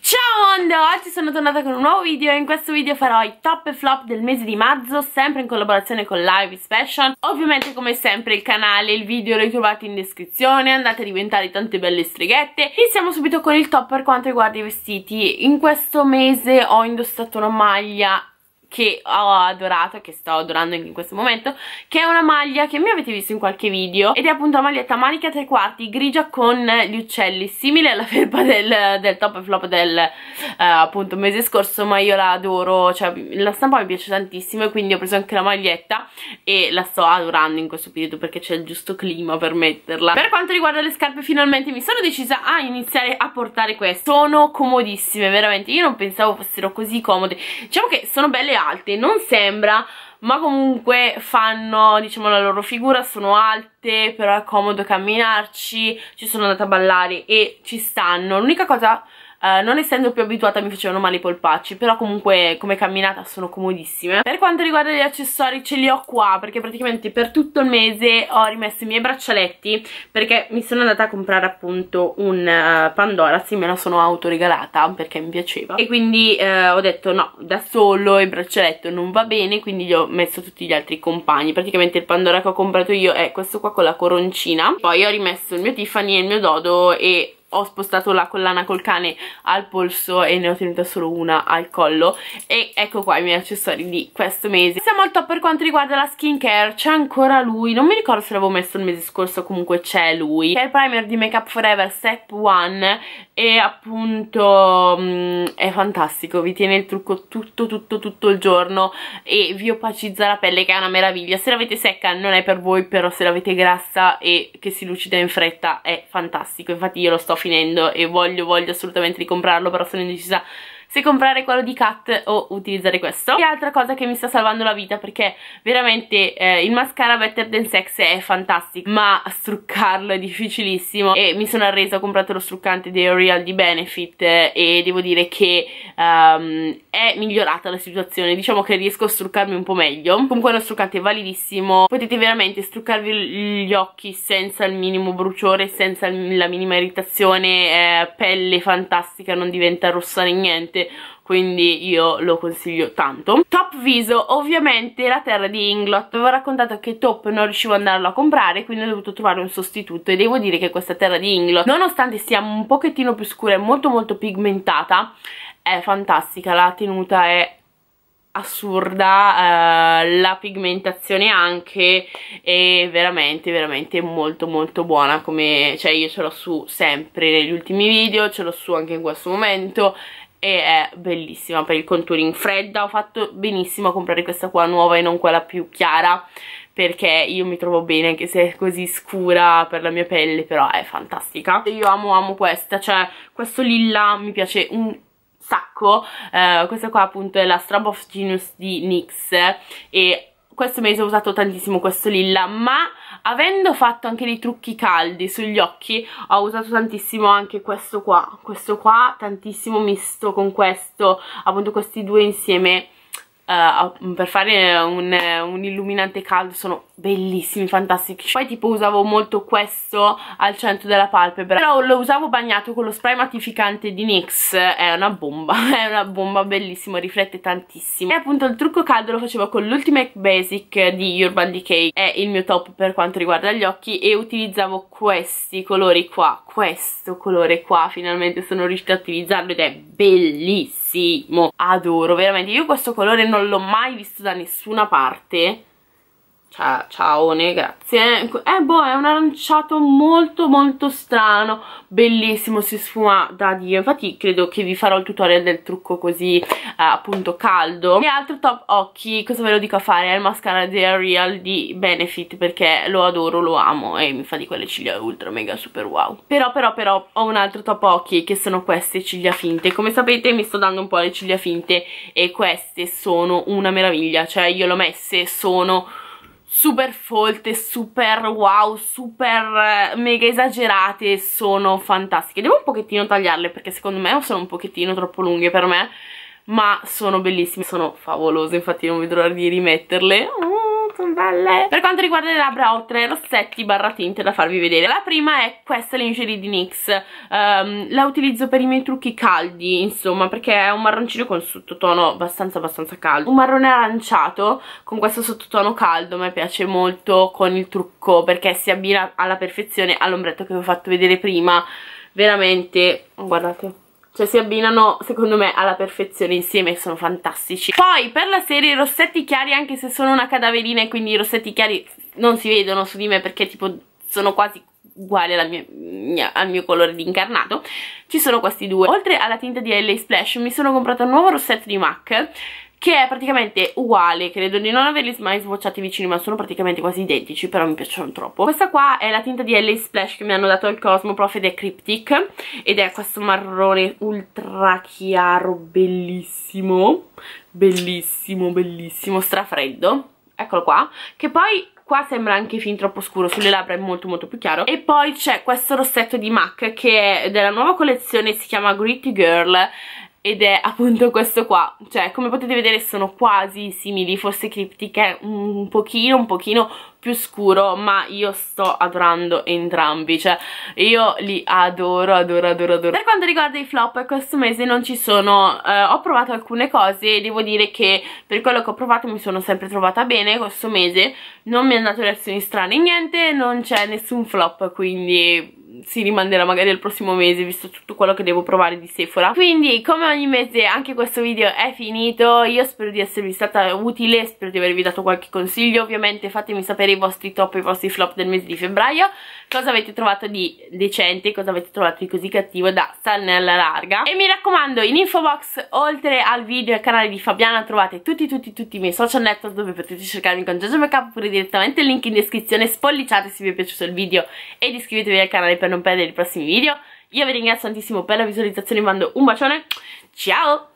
Ciao onda, oggi sono tornata con un nuovo video e in questo video farò i top e flop del mese di maggio sempre in collaborazione con Live Fashion ovviamente come sempre il canale, il video lo trovate in descrizione andate a diventare tante belle streghette iniziamo subito con il top per quanto riguarda i vestiti in questo mese ho indossato una maglia che ho adorato che sto adorando in questo momento che è una maglia che mi avete visto in qualche video ed è appunto una maglietta manica tre quarti grigia con gli uccelli simile alla felpa del, del top e flop del eh, appunto mese scorso ma io la adoro cioè la stampa mi piace tantissimo e quindi ho preso anche la maglietta e la sto adorando in questo periodo perché c'è il giusto clima per metterla per quanto riguarda le scarpe finalmente mi sono decisa a iniziare a portare queste sono comodissime veramente io non pensavo fossero così comode diciamo che sono belle alte, non sembra, ma comunque fanno, diciamo, la loro figura, sono alte, però è comodo camminarci, ci sono andata a ballare e ci stanno. L'unica cosa eh, non essendo più abituata mi facevano male i polpacci però comunque come camminata sono comodissime per quanto riguarda gli accessori ce li ho qua perché praticamente per tutto il mese ho rimesso i miei braccialetti perché mi sono andata a comprare appunto un uh, Pandora sì me la sono autoregalata perché mi piaceva e quindi eh, ho detto no da solo il braccialetto non va bene quindi gli ho messo tutti gli altri compagni praticamente il Pandora che ho comprato io è questo qua con la coroncina poi ho rimesso il mio Tiffany e il mio Dodo e ho spostato la collana col cane al polso e ne ho tenuta solo una al collo e ecco qua i miei accessori di questo mese siamo al top per quanto riguarda la skincare c'è ancora lui, non mi ricordo se l'avevo messo il mese scorso comunque c'è lui è il primer di Make Up Forever Step 1 e appunto mh, mm, è fantastico vi tiene il trucco tutto tutto tutto il giorno e vi opacizza la pelle che è una meraviglia se l'avete secca non è per voi però se l'avete grassa e che si lucida in fretta è fantastico infatti io lo sto finendo e voglio, voglio assolutamente ricomprarlo però sono indecisa se comprare quello di Kat o utilizzare questo. E altra cosa che mi sta salvando la vita perché veramente eh, il mascara Better Than Sex è fantastico, ma struccarlo è difficilissimo e mi sono arresa, ho comprato lo struccante dei Real di Benefit eh, e devo dire che um, è migliorata la situazione, diciamo che riesco a struccarmi un po' meglio. Comunque lo struccante è validissimo, potete veramente struccarvi gli occhi senza il minimo bruciore, senza la minima irritazione, eh, pelle fantastica, non diventa rossa né niente veramente quindi io lo consiglio tanto top viso ovviamente la terra di Inglot avevo raccontato che top non riuscivo ad andarlo a comprare quindi ho dovuto trovare un sostituto e devo dire che questa terra di Inglot nonostante sia un pochettino più scura e molto molto pigmentata è fantastica la tenuta è assurda eh, la pigmentazione anche è veramente veramente molto molto buona come cioè io ce l'ho su sempre negli ultimi video ce l'ho su anche in questo momento e è bellissima per il contouring fredda ho fatto benissimo a comprare questa qua nuova e non quella più chiara perché io mi trovo bene anche se è così scura per la mia pelle però è fantastica io amo amo questa cioè questo lilla mi piace un sacco eh, questa qua appunto è la Strab of Genius di NYX e questo mese ho usato tantissimo questo lilla ma avendo fatto anche dei trucchi caldi sugli occhi ho usato tantissimo anche questo qua questo qua tantissimo misto con questo appunto questi due insieme uh, per fare un, un, illuminante caldo sono bellissimi, fantastici poi tipo usavo molto questo al centro della palpebra però lo usavo bagnato con lo spray mattificante di NYX è una bomba, è una bomba bellissima, riflette tantissimo e appunto il trucco caldo lo facevo con l'Ultimate Basic di Urban Decay è il mio top per quanto riguarda gli occhi e utilizzavo questi colori qua questo colore qua finalmente sono riuscita a utilizzarlo ed è bellissimo bellissimo adoro veramente io questo colore non l'ho mai visto da nessuna parte cioè, ciao, ne grazie. Eh, boh, è un aranciato molto molto strano, bellissimo, si sfuma da Dio. Infatti credo che vi farò il tutorial del trucco così, eh, appunto, caldo. E altro top occhi, cosa ve lo dico a fare? È il mascara della Real di Benefit, perché lo adoro, lo amo e mi fa di quelle ciglia ultra mega super wow. Però, però, però, ho un altro top occhi che sono queste ciglia finte. Come sapete mi sto dando un po' le ciglia finte e queste sono una meraviglia. Cioè, io le ho messe, sono super folte, super wow, super eh, mega esagerate, sono fantastiche. Devo un pochettino tagliarle perché secondo me sono un pochettino troppo lunghe per me, ma sono bellissime, sono favolose, infatti non vedo l'ora di rimetterle. Oh sono belle per quanto riguarda le labbra ho tre rossetti barra tinte da farvi vedere la prima è questa lingerie di NYX um, ehm, la utilizzo per i miei trucchi caldi insomma perché è un marroncino con sottotono abbastanza abbastanza caldo un marrone aranciato con questo sottotono caldo mi piace molto con il trucco perché si abbina alla perfezione all'ombretto che vi ho fatto vedere prima veramente guardate cioè si abbinano secondo me alla perfezione insieme sono fantastici poi per la serie i rossetti chiari anche se sono una cadaverina e quindi i rossetti chiari non si vedono su di me perché tipo sono quasi uguali mia, mia, al mio colore di incarnato ci sono questi due oltre alla tinta di LA Splash mi sono comprata un nuovo rossetto di MAC che è praticamente uguale, credo di non averli mai sbocciati vicini ma sono praticamente quasi identici, però mi piacciono troppo. Questa qua è la tinta di LA Splash che mi hanno dato il Cosmo Prof ed è Cryptic ed è questo marrone ultra chiaro, bellissimo, bellissimo, bellissimo, strafreddo. Eccolo qua, che poi qua sembra anche fin troppo scuro, sulle labbra è molto molto più chiaro e poi c'è questo rossetto di MAC che è della nuova collezione, si chiama Gritty Girl ed è appunto questo qua, cioè come potete vedere sono quasi simili, forse criptiche un pochino, un pochino più scuro, ma io sto adorando entrambi, cioè io li adoro, adoro, adoro, adoro. Per quanto riguarda i flop, questo mese non ci sono, eh, ho provato alcune cose e devo dire che per quello che ho provato mi sono sempre trovata bene questo mese, non mi hanno dato reazioni strane, niente, non c'è nessun flop, quindi si rimanderà magari al prossimo mese visto tutto quello che devo provare di Sephora quindi come ogni mese anche questo video è finito io spero di esservi stata utile spero di avervi dato qualche consiglio ovviamente fatemi sapere i vostri top e i vostri flop del mese di febbraio cosa avete trovato di decente cosa avete trovato di così cattivo da Sannella Larga e mi raccomando in info box oltre al video e al canale di Fabiana trovate tutti tutti tutti i miei social network dove potete cercarmi con Giorgio Makeup oppure direttamente il link in descrizione spolliciate se vi è piaciuto il video ed iscrivetevi al canale per non perdere i prossimi video. Io vi ringrazio tantissimo per la visualizzazione, vi mando un bacione, ciao!